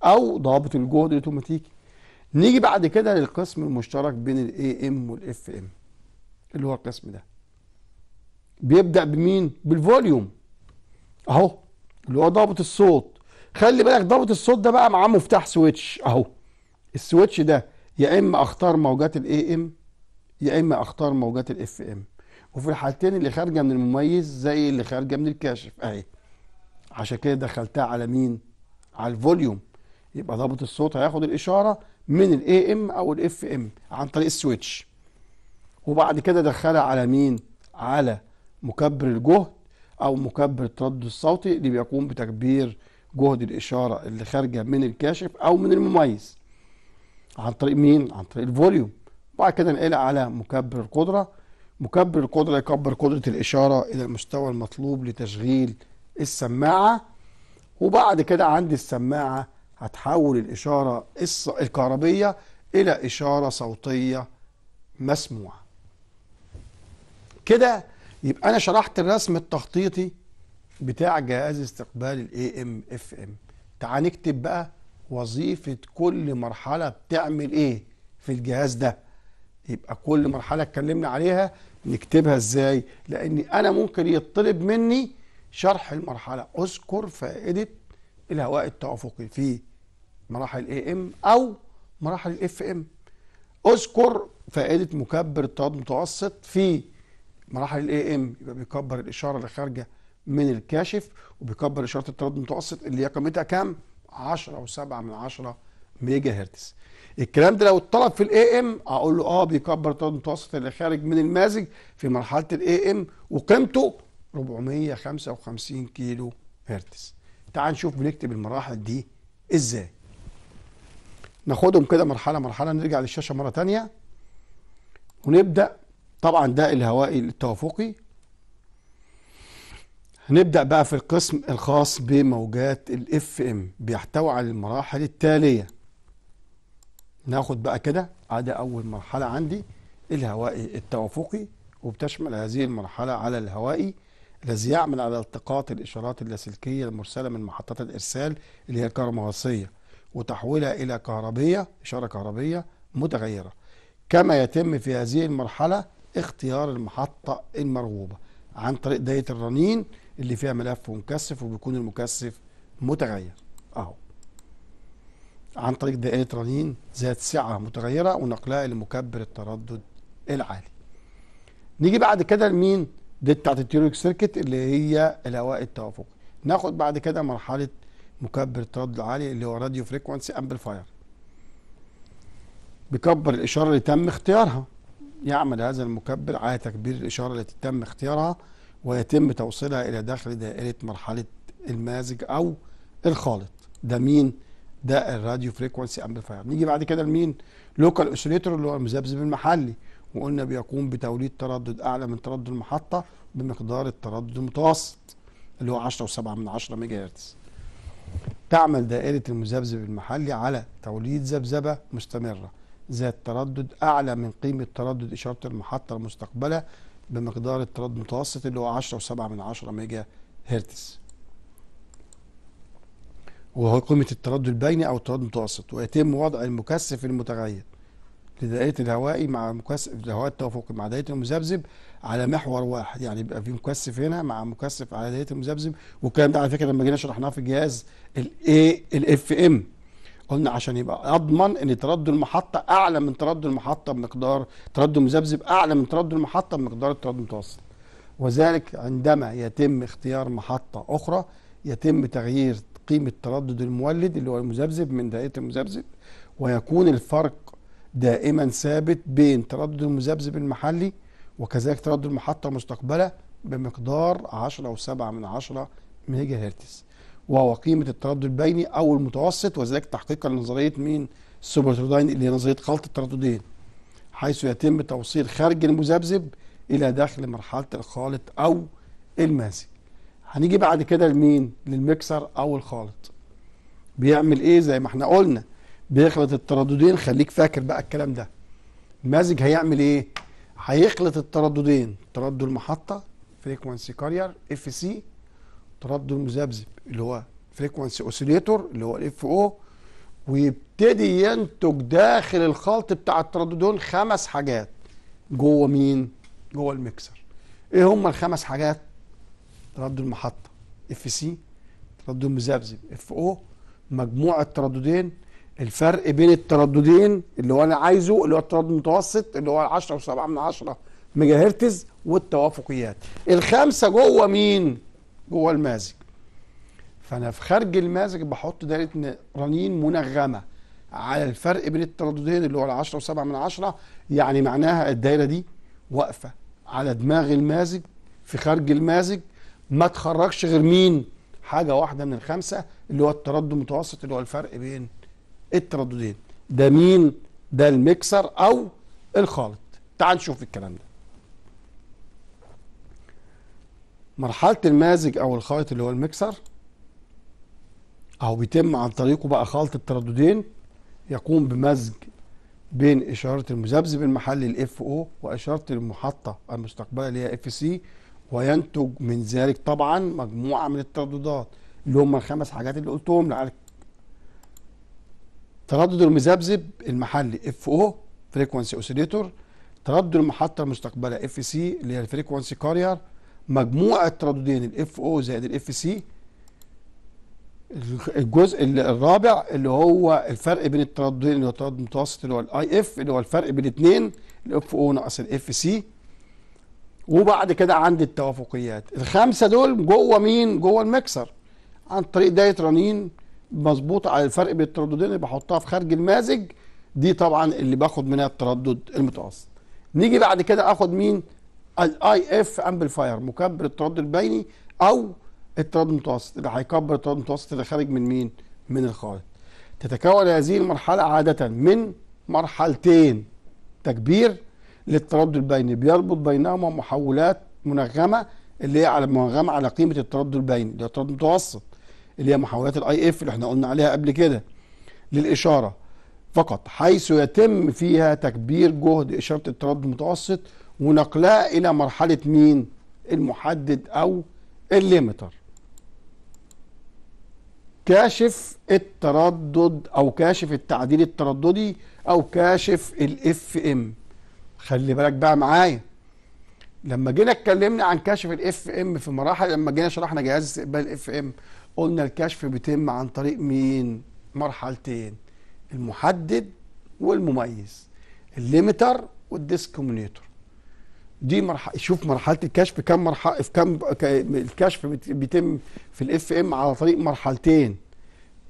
او ضابط الجهد الاوتوماتيكي نيجي بعد كده للقسم المشترك بين الاي ام والاف ام اللي هو القسم ده بيبدا بمين بالفوليوم اهو اللي هو ضابط الصوت خلي بالك ضابط الصوت ده بقى معاه مفتاح سويتش اهو السويتش ده يا اما اختار موجات الاي ام يا اما اختار موجات الاف ام وفي الحالتين اللي خارجه من المميز زي اللي خارجه من الكاشف اهي عشان كده دخلتها على مين على الفوليوم يبقى ضابط الصوت هياخد الاشاره من الاي ام او الاف ام عن طريق السويتش وبعد كده دخلها على مين على مكبر الجهد او مكبر التردد الصوتي اللي بيقوم بتكبير جهد الاشاره اللي خارجه من الكاشف او من المميز عن طريق مين؟ عن طريق الفوليوم بعد كده نقلها على مكبر القدرة مكبر القدرة يكبر قدرة الإشارة إلى المستوى المطلوب لتشغيل السماعة وبعد كده عندي السماعة هتحول الإشارة الكهربية إلى إشارة صوتية مسموعة كده يبقى أنا شرحت الرسم التخطيطي بتاع جهاز استقبال ام AM FM تعال نكتب بقى وظيفة كل مرحلة بتعمل ايه في الجهاز ده يبقى كل مرحلة اتكلمنا عليها نكتبها ازاي لان انا ممكن يطلب مني شرح المرحلة اذكر فائدة الهواء التوافقي في مراحل اي ام او مراحل الاف ام اذكر فائدة مكبر التردد المتوسط في مراحل الاي ام يبقى بيكبر الاشارة اللي خارجة من الكاشف وبيكبر اشارة التردد المتوسط اللي هي قيمتها كام؟ 10 و7 من 10 ميجا هرتز الكلام ده لو اتطلب في الاي ام اقول له اه بيكبر الطرد المتوسط اللي خارج من المازج في مرحله الاي ام وقيمته 455 كيلو هرتز تعال نشوف بنكتب المراحل دي ازاي ناخدهم كده مرحله مرحله نرجع للشاشه مره تانية ونبدا طبعا ده الهوائي التوافقي هنبدأ بقى في القسم الخاص بموجات الاف ام بيحتوي على المراحل التالية ناخد بقى كده عدا آه، أول مرحلة عندي الهوائي التوافقي وبتشمل هذه المرحلة على الهوائي الذي يعمل على التقاط الإشارات اللاسلكية المرسلة من محطات الإرسال اللي هي الكهرومغناطيسية وتحويلها إلى كهربية إشارة كهربية متغيرة كما يتم في هذه المرحلة اختيار المحطة المرغوبة عن طريق داية الرنين اللي فيها ملف ومكثف وبيكون المكثف متغير اهو عن طريق دائرة رنين ذات سعة متغيرة ونقلها لمكبر التردد العالي نيجي بعد كده لمين دي بتاعت التيوريك سيركت اللي هي الهواء التوافقي ناخد بعد كده مرحلة مكبر التردد العالي اللي هو راديو فريكوانسي امبليفاير بيكبر الإشارة اللي تم اختيارها يعمل هذا المكبر على تكبير الإشارة التي تم اختيارها ويتم توصيلها الى داخل دائره مرحله المازج او الخالط ده مين ده الراديو فريكوانسي امبليفاير نيجي بعد كده لمين لوكال اوسيليتور اللي هو المذبذب المحلي وقلنا بيقوم بتوليد تردد اعلى من تردد المحطه بمقدار التردد المتوسط اللي هو 10 و7 من 10 ميجا هرتز تعمل دائرة المذبذب المحلي على توليد ذبذبة مستمرة ذات تردد أعلى من قيمة تردد إشارة المحطة المستقبلة بمقدار التردد المتوسط اللي هو 10.7 من 10 ميجا هرتز وهو قيمة التردد البيني أو التردد المتوسط ويتم وضع المكثف المتغير لدائرة الهوائي مع مكثف الهواء التوافقي مع دائرة المذبذب على محور واحد يعني يبقى في مكثف هنا مع مكثف على دائرة المذبذب والكلام ده على فكرة لما جينا شرحناه في الجهاز الاي الاف ام قلنا عشان يبقى اضمن ان تردد المحطه اعلى من تردد المحطه بمقدار تردد مذبذب اعلى من تردد المحطه بمقدار التردد المتوسط وذلك عندما يتم اختيار محطه اخرى يتم تغيير قيمه تردد المولد اللي هو المذبذب من دائره المذبذب ويكون الفرق دائما ثابت بين تردد المذبذب المحلي وكذلك تردد المحطه المستقبله بمقدار 10 او 7 من 10 ميجا هرتز وهو قيمه التردد البيني او المتوسط وذلك تحقيقا لنظريه مين السوبرترودين اللي هي نظريه خلط الترددين حيث يتم توصيل خارج المذبذب الى داخل مرحله الخالط او المازي. هنيجي بعد كده لمين للمكسر او الخالط بيعمل ايه زي ما احنا قلنا بيخلط الترددين خليك فاكر بقى الكلام ده المازج هيعمل ايه هيخلط الترددين تردد المحطه فريكونسي كارير اف سي تردد مذبذب اللي هو فريكونسي اوسيليتور اللي هو الاف او ويبتدي ينتج داخل الخلط بتاع الترددون خمس حاجات جوه مين؟ جوه الميكسر ايه هم الخمس حاجات؟ تردد المحطه اف سي تردد مذبذب اف او مجموع الترددين الفرق بين الترددين اللي هو انا عايزه اللي هو التردد المتوسط اللي هو 10 و7 من 10 ميجا هرتز والتوافقيات الخمسه جوه مين؟ جوه المازج فانا في خارج المازج بحط دايره رنين منغمه على الفرق بين الترددين اللي هو العشرة وسبعة من عشرة يعني معناها الدايرة دي واقفة على دماغ المازج في خارج المازج ما تخرجش غير مين حاجة واحدة من الخمسة اللي هو التردد المتوسط اللي هو الفرق بين الترددين ده مين ده الميكسر أو الخالط تعال نشوف الكلام ده مرحله المازج او الخيط اللي هو الميكسر أو بيتم عن طريقه بقى خلط الترددين يقوم بمزج بين اشاره المذبذب المحلي الـ FO واشاره المحطه المستقبله اللي هي FC وينتج من ذلك طبعا مجموعه من الترددات اللي هم الخمس حاجات اللي قلتهم لعلك تردد المذبذب المحلي FO Frequency Oscillator تردد المحطه المستقبله FC اللي هي Frequency Carrier مجموع الترددين الاف او زائد الاف سي الجزء الرابع اللي هو الفرق بين الترددين اللي هو التردد المتوسط اللي هو الاي اف اللي هو الفرق بين الاثنين الاف او ناقص الاف سي وبعد كده عندي التوافقيات الخمسه دول جوه مين جوه المكسر عن طريق دايت رنين مظبوطه على الفرق بين الترددين اللي بحطها في خارج المازج دي طبعا اللي باخد منها التردد المتوسط نيجي بعد كده اخد مين الاي اف امبليفاير مكبر التردد البيني او التردد المتوسط اللي هيكبر التردد المتوسط اللي خارج من مين؟ من الخارج. تتكون هذه المرحله عاده من مرحلتين تكبير للتردد البيني بيربط بينهما محولات منغمه اللي هي على منغمه على قيمه التردد البيني اللي هو التردد المتوسط اللي هي محولات الاي اف اللي احنا قلنا عليها قبل كده للاشاره فقط حيث يتم فيها تكبير جهد اشاره التردد المتوسط ونقلها الى مرحله مين المحدد او الليمتر كاشف التردد او كاشف التعديل الترددي او كاشف الاف ام خلي بالك بقى معايا لما جينا اتكلمنا عن كشف الاف ام في مراحل لما جينا شرحنا جهاز استقبال الاف ام قلنا الكشف بيتم عن طريق مين مرحلتين المحدد والمميز الليمتر والديسكومنيتور دي مرحله شوف مرحله الكشف كم مرحله في كم الكشف بيتم في الاف ام على طريق مرحلتين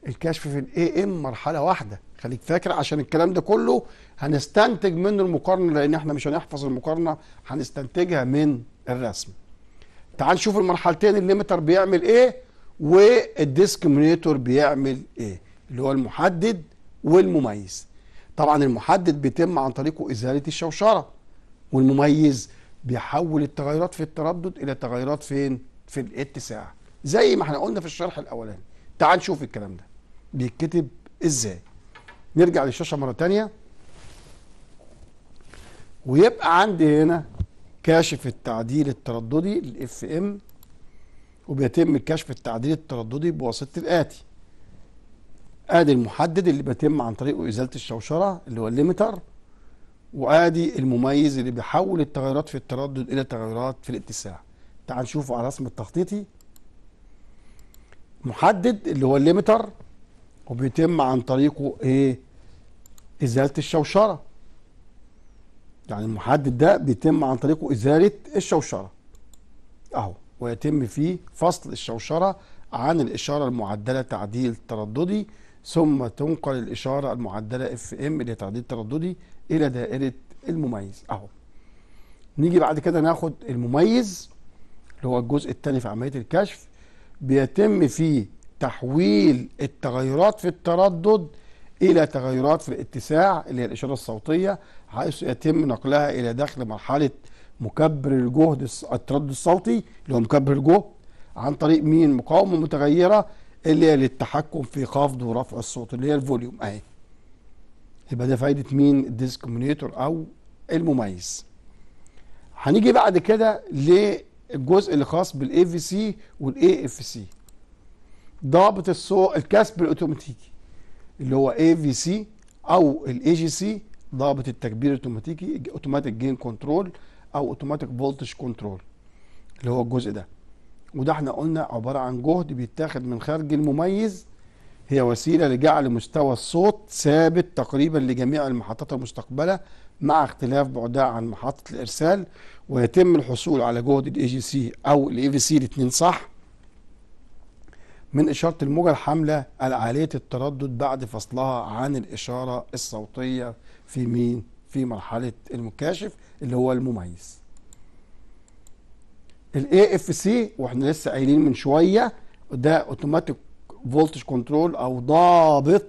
الكشف في الاي ام مرحله واحده خليك فاكر عشان الكلام ده كله هنستنتج منه المقارنه لان احنا مش هنحفظ المقارنه هنستنتجها من الرسم تعال نشوف المرحلتين الليمتر بيعمل ايه والديسكريمينيتور بيعمل ايه اللي هو المحدد والمميز طبعا المحدد بيتم عن طريقه ازاله الشوشره والمميز بيحول التغيرات في التردد الى تغيرات فين في الاتساع زي ما احنا قلنا في الشرح الاولاني تعال نشوف الكلام ده بيتكتب ازاي نرجع للشاشه مره تانية ويبقى عندي هنا كاشف التعديل الترددي الاف ام وبيتم كشف التعديل الترددي بواسطه الاتي ادي المحدد اللي بيتم عن طريقه ازاله الشوشره اللي هو الليمتر وادي المميز اللي بيحول التغيرات في التردد الى تغيرات في الاتساع تعال نشوفه على الرسم التخطيطي محدد اللي هو الليمتر وبيتم عن طريقه ايه ازاله الشوشره يعني المحدد ده بيتم عن طريقه ازاله الشوشره اهو ويتم فيه فصل الشوشره عن الاشاره المعدله تعديل ترددي ثم تنقل الاشاره المعدله اف ام اللي تعديل ترددي الى دائره المميز اهو نيجي بعد كده ناخد المميز اللي هو الجزء الثاني في عمليه الكشف بيتم فيه تحويل التغيرات في التردد الى تغيرات في الاتساع اللي هي الاشاره الصوتيه حيث يتم نقلها الى داخل مرحله مكبر الجهد التردد الصوتي اللي هو مكبر الجهد عن طريق مين مقاومه متغيره اللي هي للتحكم في خفض ورفع الصوت اللي هي الفوليوم اهي يبقى ده فايده مين الديسكومينيتور او المميز هنيجي بعد كده للجزء اللي خاص بالاي في سي والاي اف سي ضابط الصو الكسب الاوتوماتيكي اللي هو اي في سي او الاي جي سي ضابط التكبير الاوتوماتيكي اوتوماتيك جين كنترول او اوتوماتيك فولتج كنترول اللي هو الجزء ده وده احنا قلنا عباره عن جهد بيتاخد من خارج المميز هي وسيلة لجعل مستوى الصوت ثابت تقريبا لجميع المحطات المستقبلة مع اختلاف بعدها عن محطة الإرسال ويتم الحصول على جهد الاي جي سي أو الاي في سي الاثنين صح من إشارة الموجة الحاملة العالية التردد بعد فصلها عن الإشارة الصوتية في مين؟ في مرحلة المكاشف اللي هو المميز. الاي اف سي واحنا لسه قايلين من شوية ده اوتوماتيك فولتج كنترول او ضابط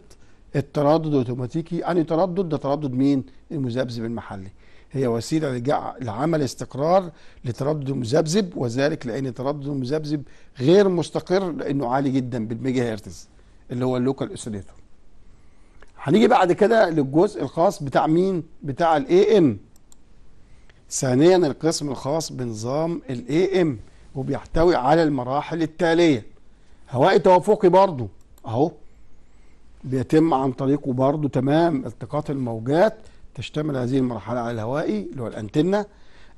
التردد الاوتوماتيكي اني تردد ده تردد مين المذبذب المحلي هي وسيله لعمل استقرار لتردد المذبذب وذلك لان تردد المذبذب غير مستقر لانه عالي جدا بالميجا هرتز اللي هو اللوكال اوسيليتور هنيجي بعد كده للجزء الخاص بتاع مين بتاع الاي ام ثانيا القسم الخاص بنظام الاي ام وبيحتوي على المراحل التاليه هوائي توافقي برضو اهو بيتم عن طريقه برضو تمام التقاط الموجات تشتمل هذه المرحلة على الهوائي اللي هو الأنتنة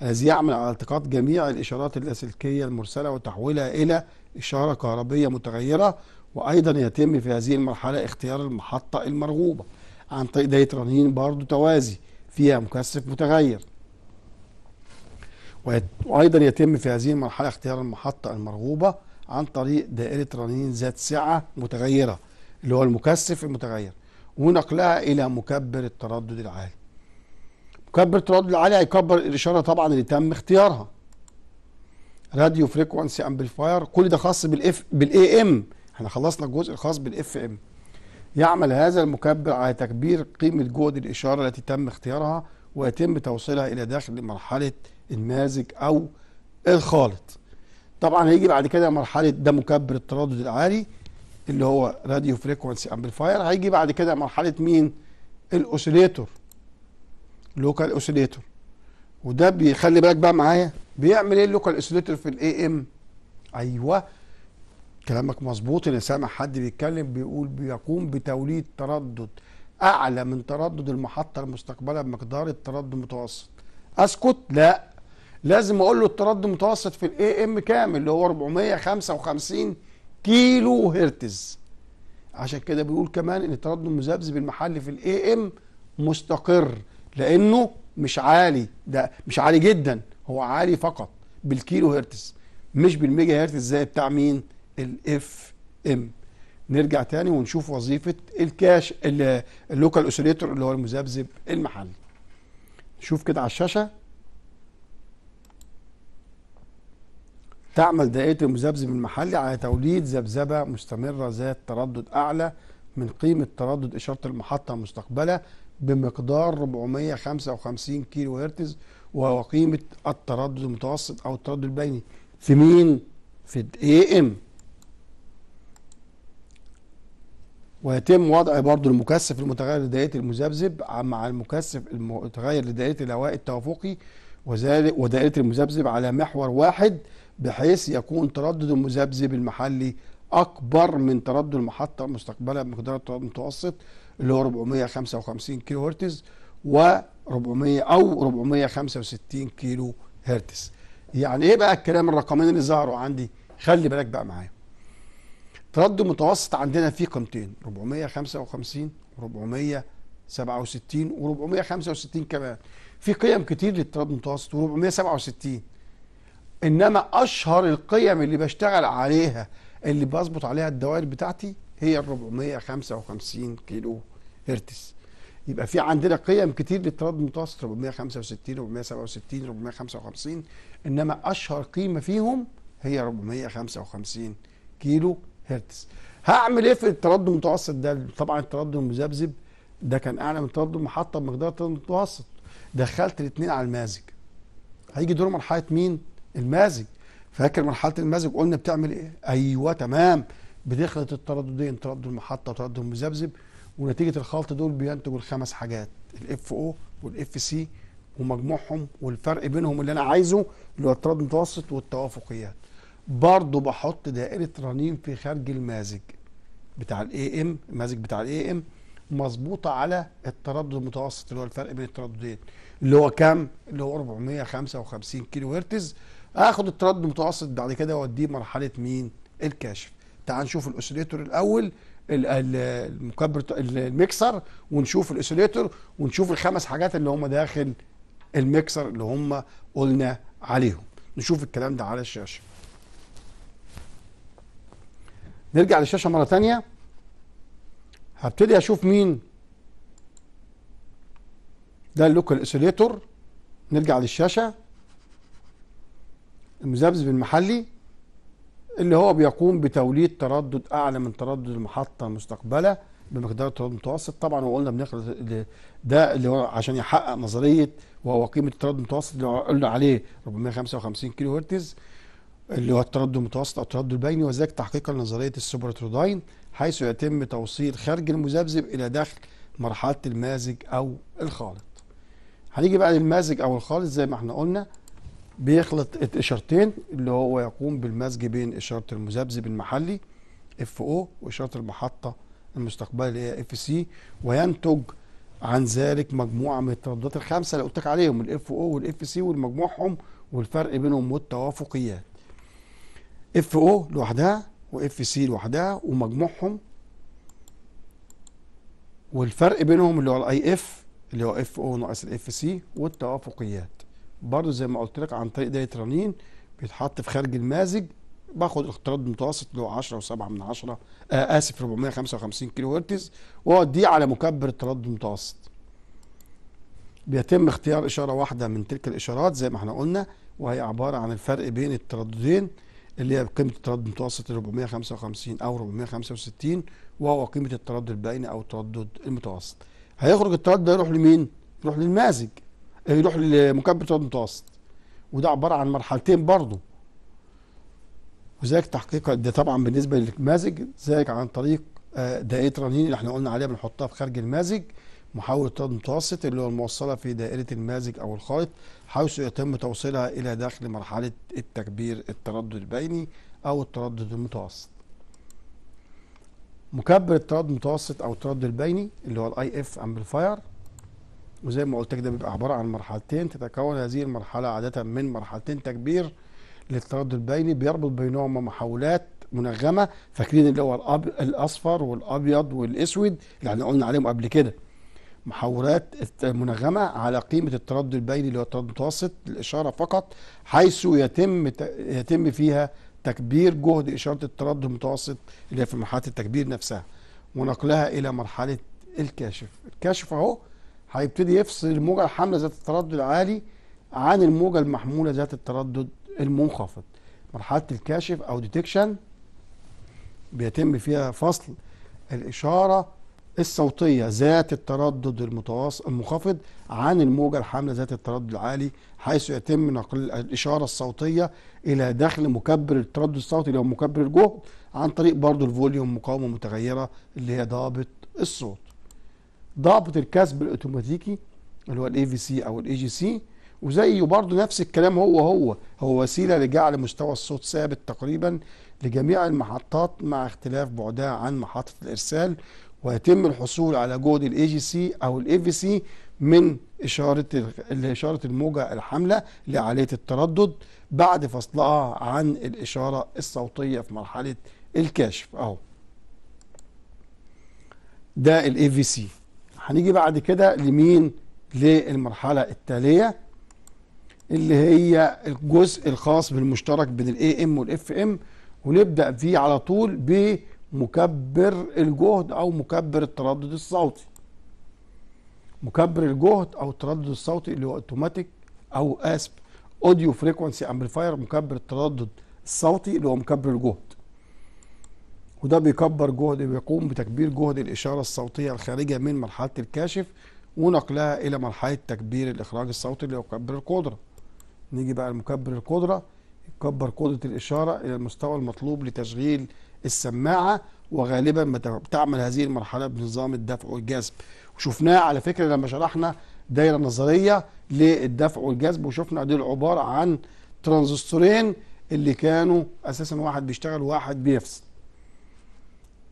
الذي يعمل على التقاط جميع الإشارات اللاسلكية المرسلة وتحويلها إلى إشارة كهربية متغيرة وأيضا يتم في هذه المرحلة اختيار المحطة المرغوبة عن طريق داية رنين برضو توازي فيها مكثف متغير وأيضا يتم في هذه المرحلة اختيار المحطة المرغوبة عن طريق دائرة رنين ذات سعة متغيرة اللي هو المكثف المتغير ونقلها إلى مكبر التردد العالي مكبر التردد العالي هيكبر الإشارة طبعا اللي تم اختيارها راديو فريكونسي امبليفاير كل ده خاص بالاف بالاي ام احنا خلصنا الجزء الخاص بالاف ام يعمل هذا المكبر على تكبير قيمة جهد الإشارة التي تم اختيارها ويتم توصيلها إلى داخل مرحلة النماذج أو الخالط طبعا هيجي بعد كده مرحله ده مكبر التردد العالي اللي هو راديو فريكونسي امبليفاير هيجي بعد كده مرحله مين الاوسيليتور لوكال اوسيليتور وده بيخلي بالك بقى معايا بيعمل ايه اللوكال اوسيليتور في الاي ام ايوه كلامك مظبوط انا سامع حد بيتكلم بيقول بيقوم بتوليد تردد اعلى من تردد المحطه المستقبله بمقدار التردد المتوسط اسكت لا لازم اقول له التردد المتوسط في الاي ام كام اللي هو 455 كيلو هرتز عشان كده بيقول كمان ان التردد المذبذب المحلي في الاي ام مستقر لانه مش عالي ده مش عالي جدا هو عالي فقط بالكيلو هرتز مش بالميجا هرتز زي بتاع مين الاف ام نرجع تاني ونشوف وظيفه الكاش اللوكال اوسيليتور اللي هو المذبذب المحلي نشوف كده على الشاشه تعمل دائرة المذبذب المحلي على توليد ذبذبة مستمرة ذات تردد أعلى من قيمة تردد إشارة المحطة المستقبلة بمقدار 455 كيلو هرتز وهو قيمة التردد المتوسط أو التردد البيني في مين؟ في الاي ام ويتم وضع برضه المكثف المتغير لدائرة المذبذب مع المكثف المتغير لدائرة الهواء التوافقي وذلك ودائرة المذبذب على محور واحد بحيث يكون تردد المذبذب المحلي اكبر من تردد المحطه المستقبله بمقدار التردد المتوسط اللي هو 455 كيلو هرتز و 400 او 465 كيلو هرتز يعني ايه بقى الكلام الرقمين اللي ظهروا عندي خلي بالك بقى معايا تردد متوسط عندنا فيه قيمتين 455 و 467 و 465 كمان في قيم كتير للتردد المتوسط و 467 انما اشهر القيم اللي بشتغل عليها اللي بظبط عليها الدوائر بتاعتي هي ال 455 كيلو هرتز يبقى في عندنا قيم كتير للتردد المتوسط 465 467 455 انما اشهر قيمه فيهم هي 455 كيلو هرتز هعمل ايه في التردد المتوسط ده طبعا التردد المذبذب ده كان اعلى من تردد المحطه بمقدار التردد المتوسط دخلت الاثنين على المازج هيجي دور مرحله مين المازج فاكر مرحله المزج قلنا بتعمل ايه ايوه تمام بتخلط الترددين تردد المحطه وتردد المذبذب ونتيجه الخلط دول بينتجوا الخمس حاجات الاف او والاف سي ومجموعهم والفرق بينهم اللي انا عايزه اللي هو التردد المتوسط والتوافقيات برضه بحط دائره رنين في خارج المازج بتاع الاي ام المازج بتاع الاي ام مظبوطه على التردد المتوسط اللي هو الفرق بين الترددين اللي هو كام اللي هو 455 كيلو هرتز اخد التردد المتوسط بعد كده واوديه مرحله مين الكاشف تعال نشوف الاوسيليتور الاول المكبر الميكسر ونشوف الاوسيليتور ونشوف الخمس حاجات اللي هم داخل الميكسر اللي هم قلنا عليهم نشوف الكلام ده على الشاشه نرجع للشاشه مره ثانيه هبتدي اشوف مين ده اللوكال اوسيليتور نرجع للشاشه المذبذب المحلي اللي هو بيقوم بتوليد تردد اعلى من تردد المحطه المستقبله بمقدار التردد المتوسط طبعا وقلنا بنخلط ده اللي هو عشان يحقق نظريه وهو قيمه التردد المتوسط اللي قلنا عليه 455 كيلو هرتز اللي هو التردد المتوسط او التردد البيني وذلك تحقيقا لنظريه السوبر تروداين حيث يتم توصيل خارج المذبذب الى داخل مرحله المازج او الخالط هنيجي بقى للمازج او الخالط زي ما احنا قلنا بيخلط الاشارتين اللي هو يقوم بالمزج بين اشاره المذبذب المحلي اف او واشاره المحطه المستقبليه اللي هي اف سي وينتج عن ذلك مجموعه من الترددات الخمسه اللي قلت لك عليهم الاف او والاف سي والمجموعهم والفرق بينهم والتوافقيات اف او لوحدها واف سي لوحدها ومجموعهم والفرق بينهم اللي هو الاي اف اللي هو اف او ناقص الاف سي والتوافقيات برضو زي ما قلت لك عن طريق دايت رنين بيتحط في خارج المازج باخد الاختراط المتوسط اللي هو 10 و7 من 10 آه اسف 455 كيلو هرتز واوديه على مكبر التردد المتوسط. بيتم اختيار اشاره واحده من تلك الاشارات زي ما احنا قلنا وهي عباره عن الفرق بين الترددين اللي هي قيمه التردد المتوسط 455 او 465 وهو قيمه التردد الباينه او التردد المتوسط. هيخرج التردد ده يروح لمين؟ يروح للمازج يروح لمكافحه التوازن المتوسط وده عباره عن مرحلتين برضه وذلك تحقيق ده طبعا بالنسبه للمازج ذلك عن طريق آه، دائره رنين اللي احنا قلنا عليها بنحطها في خارج المازج محاولة الطرد المتوسط اللي هو الموصلة في دائرة المازج أو الخائط حيث يتم توصيلها إلى داخل مرحلة التكبير التردد البيني أو التردد المتوسط. مكبر التردد المتوسط أو التردد البيني اللي هو الاي اف امبليفاير وزي ما قلت لك ده بيبقى عباره عن مرحلتين تتكون هذه المرحله عاده من مرحلتين تكبير للتردد البيني بيربط بينهما محاولات منغمه فاكرين اللي هو الأب... الاصفر والابيض والاسود اللي يعني احنا قلنا عليهم قبل كده محاولات منغمه على قيمه التردد البيني اللي هو التردد المتوسط الاشاره فقط حيث يتم ت... يتم فيها تكبير جهد اشاره التردد المتوسط اللي هي في مرحله التكبير نفسها ونقلها الى مرحله الكاشف الكاشف اهو هيبتدي يفصل الموجة الحاملة ذات التردد العالي عن الموجة المحمولة ذات التردد المنخفض مرحلة الكاشف أو ديتكشن بيتم فيها فصل الإشارة الصوتية ذات التردد المتواصل المنخفض عن الموجة الحاملة ذات التردد العالي حيث يتم نقل الإشارة الصوتية إلى داخل مكبر التردد الصوتي اللي هو مكبر الجهد عن طريق برضه الفوليوم مقاومة متغيرة اللي هي ضابط الصوت ضابط الكسب الاوتوماتيكي اللي هو الاي في سي او الاي جي سي وزيه برضه نفس الكلام هو هو هو وسيله لجعل مستوى الصوت ثابت تقريبا لجميع المحطات مع اختلاف بعدها عن محطه الارسال ويتم الحصول على جهد الاي جي سي او الاي في سي من اشاره اشاره الموجه الحامله لعاليه التردد بعد فصلها عن الاشاره الصوتيه في مرحله الكاشف اهو ده الاي في سي هنيجي بعد كده لمين للمرحلة التالية اللي هي الجزء الخاص بالمشترك بين الاي ام والاف ام ونبدأ فيه على طول بمكبر الجهد او مكبر التردد الصوتي مكبر الجهد او التردد الصوتي اللي هو اوتوماتيك او اسب اوديو فريكوانسي امبليفاير مكبر التردد الصوتي اللي هو مكبر الجهد وده بيكبر جهد بيقوم بتكبير جهد الإشارة الصوتية الخارجة من مرحلة الكاشف ونقلها إلى مرحلة تكبير الإخراج الصوتي اللي هو مكبر القدرة نيجي بقى لمكبر القدرة يكبر قدرة الإشارة إلى المستوى المطلوب لتشغيل السماعة وغالبا ما تعمل هذه المرحلة بنظام الدفع والجذب وشفناه على فكرة لما شرحنا دايرة نظرية للدفع والجذب وشفنا دول عبارة عن ترانزستورين اللي كانوا أساسا واحد بيشتغل وواحد بيفصل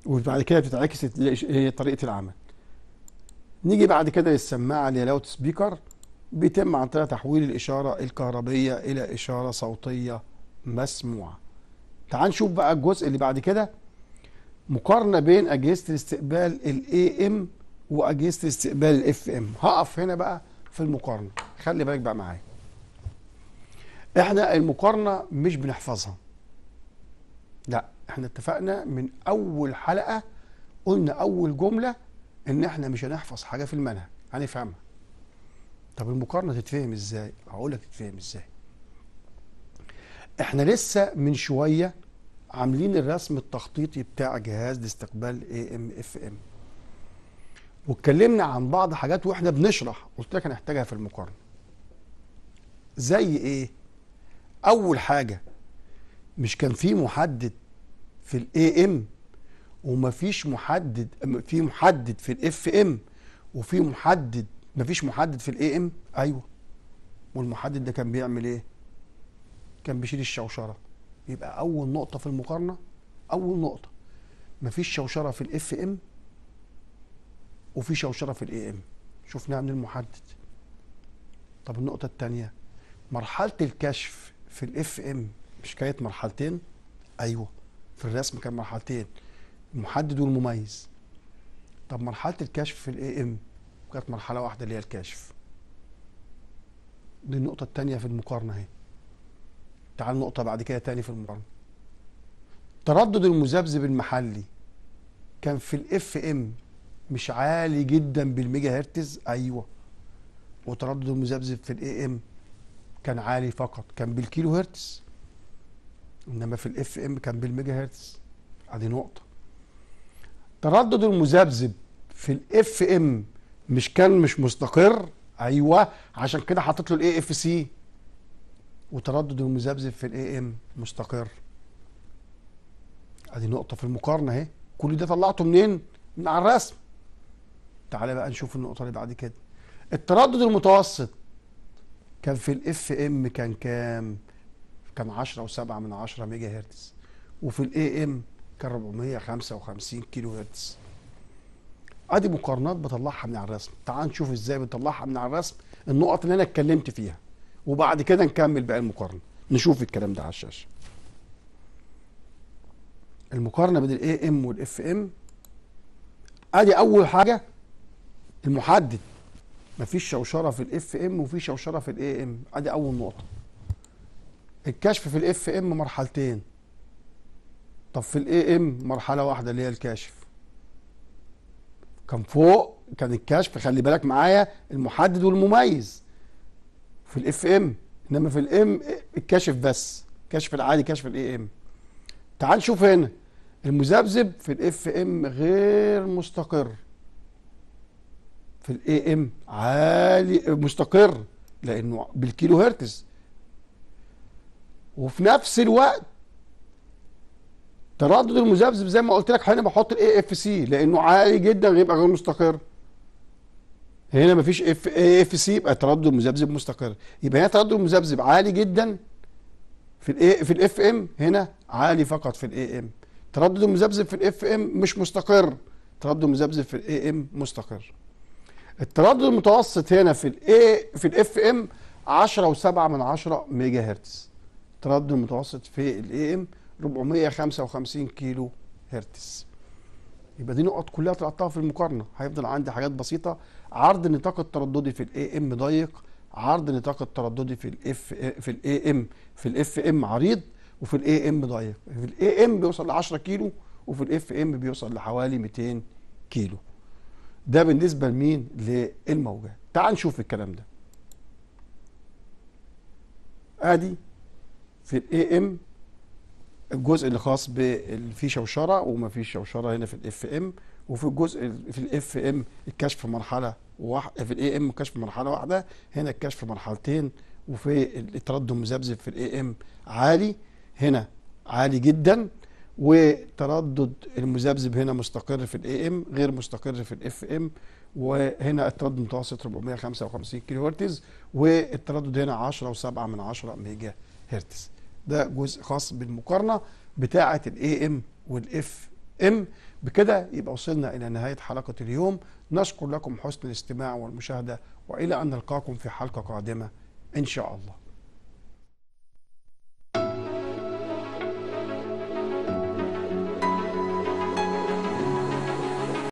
وبعد كده بتتعكس هي طريقه العمل نيجي بعد كده للسماعه اللي هي لاوت سبيكر بيتم عن طريق تحويل الاشاره الكهربيه الى اشاره صوتيه مسموعه تعال نشوف بقى الجزء اللي بعد كده مقارنه بين اجهزه الاستقبال الاي ام واجهزه الاستقبال الاف ام هقف هنا بقى في المقارنه خلي بالك بقى معايا احنا المقارنه مش بنحفظها لا احنا اتفقنا من اول حلقه قلنا اول جمله ان احنا مش هنحفظ حاجه في المنهج هنفهمها طب المقارنه تتفهم ازاي هقول لك تتفهم ازاي احنا لسه من شويه عاملين الرسم التخطيطي بتاع جهاز لاستقبال اي ام اف ام واتكلمنا عن بعض حاجات واحنا بنشرح قلت لك هنحتاجها في المقارنه زي ايه اول حاجه مش كان في محدد في الاي ام ومفيش محدد في محدد في الاف ام وفي محدد مفيش محدد في الاي ام ايوه والمحدد ده كان بيعمل ايه كان بيشيل الشوشره يبقى اول نقطه في المقارنه اول نقطه مفيش شوشره في الاف ام وفي شوشره في الاي ام شفناها من المحدد طب النقطه الثانيه مرحله الكشف في الاف ام مش كانت مرحلتين ايوه في الرسم كان مرحلتين المحدد والمميز طب مرحله الكشف في الاي ام كانت مرحله واحده اللي هي الكشف دي النقطه الثانيه في المقارنه اهي تعال نقطه بعد كده تاني في المقارنه تردد المذبذب المحلي كان في الاف ام مش عالي جدا بالميجا هرتز ايوه وتردد المذبذب في الاي ام كان عالي فقط كان بالكيلو هرتز انما في الاف ام كان بالميجا هرتز ادي نقطه تردد المذبذب في الاف ام مش كان مش مستقر ايوه عشان كده حطيت له الاي اف سي وتردد المذبذب في الاي ام مستقر ادي نقطه في المقارنه اهي كل ده طلعته منين من على الرسم تعالى بقى نشوف النقطه اللي بعد كده التردد المتوسط كان في الاف ام كان كام كان 10 و7 من 10 ميجا هرتز وفي الاي ام كان 455 كيلو هرتز ادي مقارنات بطلعها من على الرسم تعال نشوف ازاي بنطلعها من على الرسم النقط اللي انا اتكلمت فيها وبعد كده نكمل بقى المقارنه نشوف الكلام ده على الشاشه المقارنه بين الاي ام والاف ام ادي اول حاجه المحدد مفيش شوشره في الاف ام وفي شوشره في الاي ام ادي اول نقطه الكشف في الاف ام مرحلتين طب في الاي ام مرحله واحده اللي هي الكاشف كان فوق كان الكشف خلي بالك معايا المحدد والمميز في الاف ام انما في الام الكاشف بس كشف العادي كشف الاي ام تعال نشوف هنا المذبذب في الاف ام غير مستقر في الاي ام عالي مستقر لانه بالكيلو هرتز وفي نفس الوقت تردد المذبذب زي ما قلت لك هنا بحط الاي اف سي لانه عالي جدا يبقى غير مستقر هنا مفيش اف اي اف سي يبقى تردد المذبذب مستقر يبقى هنا تردد المذبذب عالي جدا في الاي في الاف ام هنا عالي فقط في الاي ام تردد المذبذب في الاف ام مش مستقر تردد المذبذب في الاي ام مستقر التردد المتوسط هنا في الاي في الاف ام 10.7 من 10 ميجا هرتز التردد المتوسط في الاي ام 455 كيلو هرتز يبقى دي نقط كلها طلعتها في المقارنه هيفضل عندي حاجات بسيطه عرض النطاق الترددي في الاي ام ضيق عرض النطاق الترددي في الاف في الاي ام في الاف ام عريض وفي الاي ام ضيق في الاي ام بيوصل ل 10 كيلو وفي الاف ام بيوصل لحوالي 200 كيلو ده بالنسبه لمين للموجات تعال نشوف الكلام ده ادي في الاي ام الجزء اللي خاص في شوشره وما فيش شوشره هنا في الاف ام وفي الجزء في الاف ام الكشف مرحله واحده في الاي ام كشف مرحله واحده هنا الكشف مرحلتين وفي التردد المذبذب في الاي ام عالي هنا عالي جدا وتردد المذبذب هنا مستقر في الاي ام غير مستقر في الاف ام وهنا التردد متوسط 455 كيلو هرتز والتردد هنا 10.7 من 10 ميجا هرتز ده جزء خاص بالمقارنه بتاعه الاي ام والاف ام بكده يبقى وصلنا الى نهايه حلقه اليوم نشكر لكم حسن الاستماع والمشاهده والى ان نلقاكم في حلقه قادمه ان شاء الله